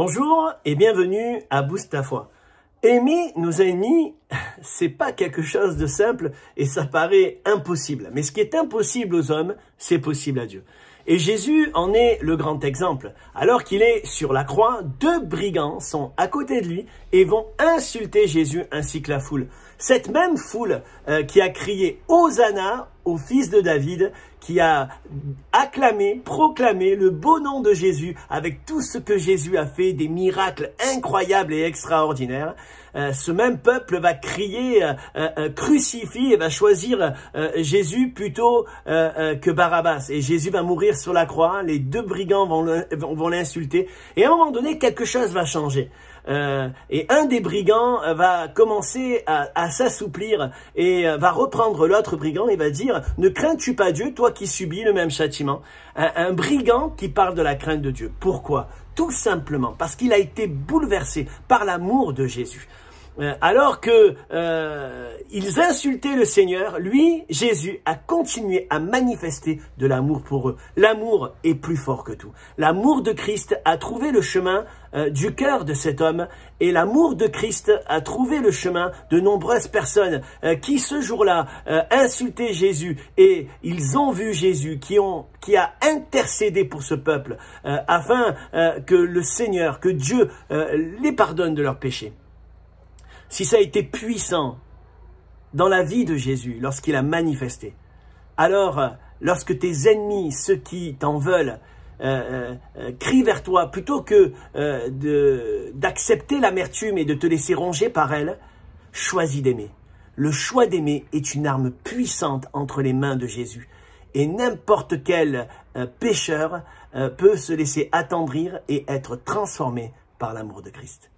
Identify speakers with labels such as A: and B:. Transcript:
A: Bonjour et bienvenue à Boost ta foi. Aimer nos ennemis, c'est pas quelque chose de simple et ça paraît impossible. Mais ce qui est impossible aux hommes, c'est possible à Dieu. Et Jésus en est le grand exemple. Alors qu'il est sur la croix, deux brigands sont à côté de lui et vont insulter Jésus ainsi que la foule. Cette même foule euh, qui a crié Hosanna au fils de David, qui a acclamé, proclamé le beau nom de Jésus avec tout ce que Jésus a fait, des miracles incroyables et extraordinaires. Euh, ce même peuple va crier euh, euh et va choisir Jésus plutôt que Barabbas. Et Jésus va mourir sur la croix, les deux brigands vont l'insulter, et à un moment donné, quelque chose va changer. Euh, et un des brigands va commencer à, s'assouplir et euh, va reprendre l'autre brigand et va dire « Ne crains-tu pas Dieu, toi qui subis le même châtiment ?» euh, un brigand qui parle de la crainte de Dieu. Pourquoi Tout simplement parce qu'il a été bouleversé par l'amour de Jésus. Euh, alors que euh, ils insultaient le Seigneur, lui, Jésus, a continué à manifester de l'amour pour eux. L'amour est plus fort que tout. L'amour de Christ a trouvé le chemin euh, du cœur de cet homme et l'amour de Christ a trouvé le chemin de nombreuses personnes qui ce jour-là insultaient Jésus et ils ont vu Jésus qui ont qui a intercédé pour ce peuple afin que le Seigneur, que Dieu les pardonne de leurs péchés si ça a été puissant dans la vie de Jésus lorsqu'il a manifesté, alors euh, lorsque tes ennemis, ceux qui t'en veulent, euh, euh, crient vers toi, plutôt que d'accepter l'amertume et de te laisser ronger par elle, choisis d'aimer. Le choix d'aimer est une arme puissante entre les mains de Jésus. Et n'importe quel pécheur peut se laisser attendrir et être transformé par l'amour de Christ.